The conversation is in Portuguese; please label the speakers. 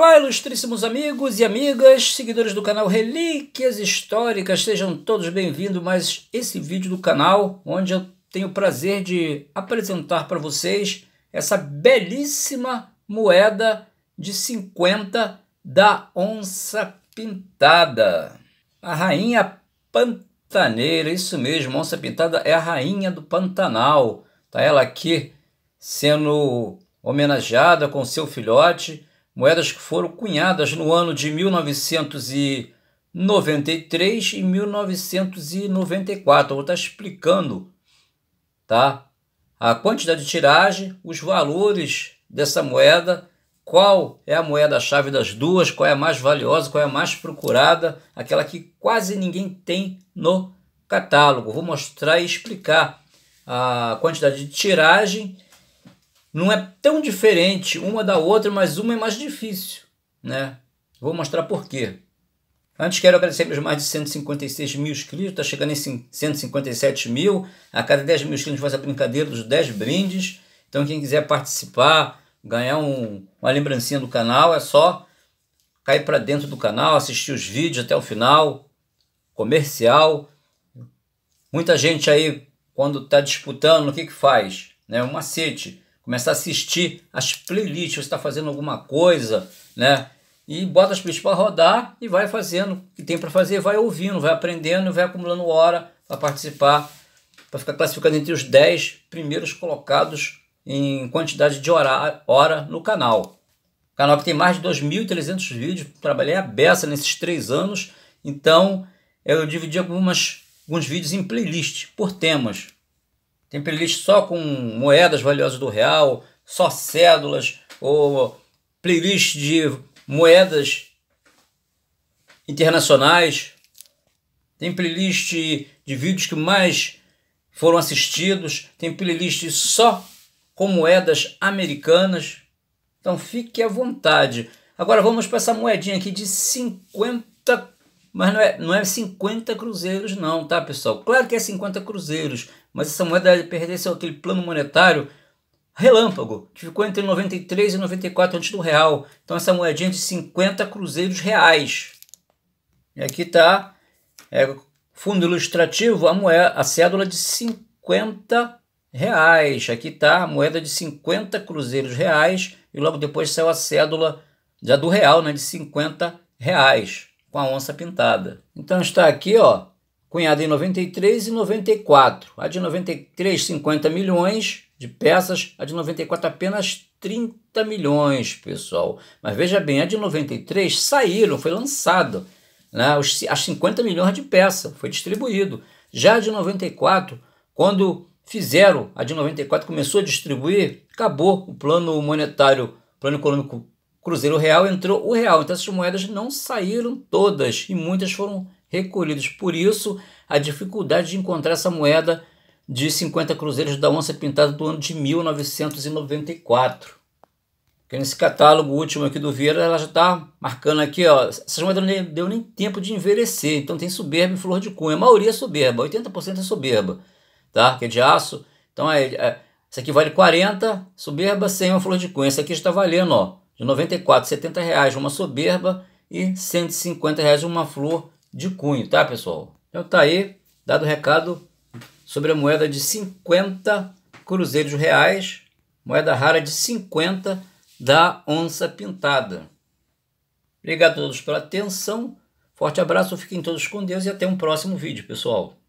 Speaker 1: Olá, ilustríssimos amigos e amigas, seguidores do canal Relíquias Históricas, sejam todos bem-vindos mais esse vídeo do canal, onde eu tenho o prazer de apresentar para vocês essa belíssima moeda de 50 da onça pintada, a rainha pantaneira, isso mesmo, onça pintada é a rainha do Pantanal, tá ela aqui sendo homenageada com seu filhote, moedas que foram cunhadas no ano de 1993 e 1994. Eu vou estar explicando tá? a quantidade de tiragem, os valores dessa moeda, qual é a moeda-chave das duas, qual é a mais valiosa, qual é a mais procurada, aquela que quase ninguém tem no catálogo. Vou mostrar e explicar a quantidade de tiragem não é tão diferente uma da outra, mas uma é mais difícil, né? Vou mostrar por quê. Antes quero agradecer meus mais de 156 mil inscritos, está chegando em 157 mil. A cada 10 mil inscritos faz a brincadeira dos 10 brindes. Então quem quiser participar, ganhar um, uma lembrancinha do canal, é só cair para dentro do canal, assistir os vídeos até o final, comercial. Muita gente aí, quando está disputando, o que, que faz? Né? Um macete começar a assistir as playlists, você está fazendo alguma coisa, né? E bota as playlists para rodar e vai fazendo o que tem para fazer, vai ouvindo, vai aprendendo, vai acumulando hora para participar, para ficar classificando entre os 10 primeiros colocados em quantidade de hora, hora no canal. canal que tem mais de 2.300 vídeos, trabalhei a beça nesses três anos, então eu dividi algumas, alguns vídeos em playlist por temas. Tem playlist só com moedas valiosas do real, só cédulas, ou playlist de moedas internacionais. Tem playlist de vídeos que mais foram assistidos. Tem playlist só com moedas americanas. Então fique à vontade. Agora vamos para essa moedinha aqui de 50, mas não é, não é 50 cruzeiros não, tá pessoal? Claro que é 50 cruzeiros, mas essa moeda perdeu aquele plano monetário relâmpago, que ficou entre 93 e 94 antes do real. Então essa moedinha é de 50 cruzeiros reais. E aqui está, é, fundo ilustrativo, a, moeda, a cédula de 50 reais. Aqui está a moeda de 50 cruzeiros reais e logo depois saiu a cédula já do real, né, de 50 reais, com a onça pintada. Então está aqui, ó, cunhada em 93 e 94. A de 93, 50 milhões de peças, a de 94 apenas 30 milhões, pessoal. Mas veja bem, a de 93 saíram, foi lançado, né, os, as 50 milhões de peça, foi distribuído. Já a de 94, quando fizeram, a de 94 começou a distribuir, acabou o plano monetário, plano econômico Cruzeiro Real, entrou o Real. Então essas moedas não saíram todas e muitas foram recolhidos. Por isso, a dificuldade de encontrar essa moeda de 50 cruzeiros da onça pintada do ano de 1994. Porque nesse catálogo último aqui do Vieira, ela já está marcando aqui, ó, essas moedas não deu nem tempo de envelhecer. Então tem soberba e flor de cunha. A maioria é soberba, 80% é soberba, tá? Que é de aço. Então é, é, essa aqui vale 40, soberba, 100, uma flor de cunha. Essa aqui está valendo, ó, de 94, 70 reais uma soberba e 150 reais uma flor de cunho, tá pessoal? Então tá aí, dado o recado sobre a moeda de 50 cruzeiros reais, moeda rara de 50 da onça pintada. Obrigado a todos pela atenção, forte abraço, fiquem todos com Deus e até um próximo vídeo, pessoal.